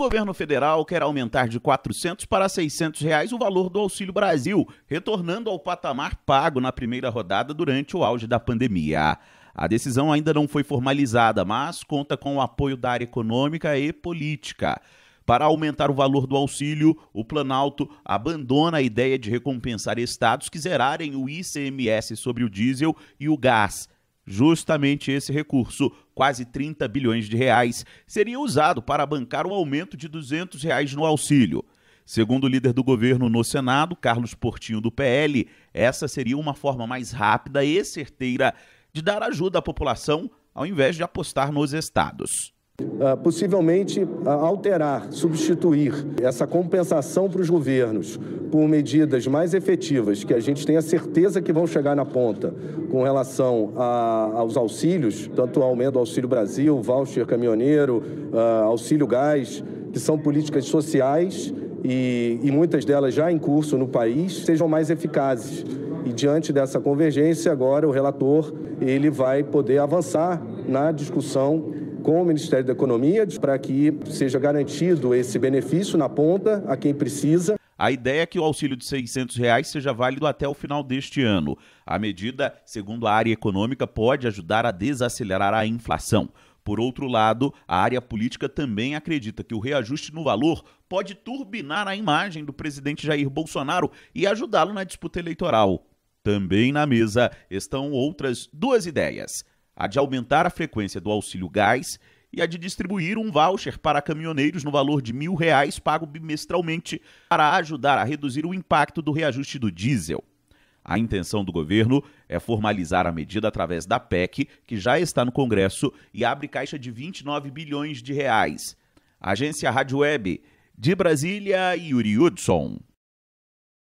O governo federal quer aumentar de 400 para 600 reais o valor do Auxílio Brasil, retornando ao patamar pago na primeira rodada durante o auge da pandemia. A decisão ainda não foi formalizada, mas conta com o apoio da área econômica e política. Para aumentar o valor do auxílio, o Planalto abandona a ideia de recompensar estados que zerarem o ICMS sobre o diesel e o gás Justamente esse recurso, quase 30 bilhões de reais, seria usado para bancar o um aumento de 200 reais no auxílio. Segundo o líder do governo no Senado, Carlos Portinho do PL, essa seria uma forma mais rápida e certeira de dar ajuda à população ao invés de apostar nos estados. Ah, possivelmente ah, alterar, substituir essa compensação para os governos por medidas mais efetivas, que a gente tenha certeza que vão chegar na ponta com relação a, aos auxílios, tanto o aumento do Auxílio Brasil, voucher caminhoneiro, ah, auxílio gás, que são políticas sociais e, e, muitas delas já em curso no país, sejam mais eficazes. E diante dessa convergência, agora o relator ele vai poder avançar na discussão com o Ministério da Economia para que seja garantido esse benefício na ponta a quem precisa. A ideia é que o auxílio de R$ 600 reais seja válido até o final deste ano. A medida, segundo a área econômica, pode ajudar a desacelerar a inflação. Por outro lado, a área política também acredita que o reajuste no valor pode turbinar a imagem do presidente Jair Bolsonaro e ajudá-lo na disputa eleitoral. Também na mesa estão outras duas ideias a de aumentar a frequência do auxílio gás e a de distribuir um voucher para caminhoneiros no valor de mil reais pago bimestralmente para ajudar a reduzir o impacto do reajuste do diesel. A intenção do governo é formalizar a medida através da PEC, que já está no Congresso e abre caixa de 29 bilhões de reais. Agência Rádio Web, de Brasília, Yuri Hudson.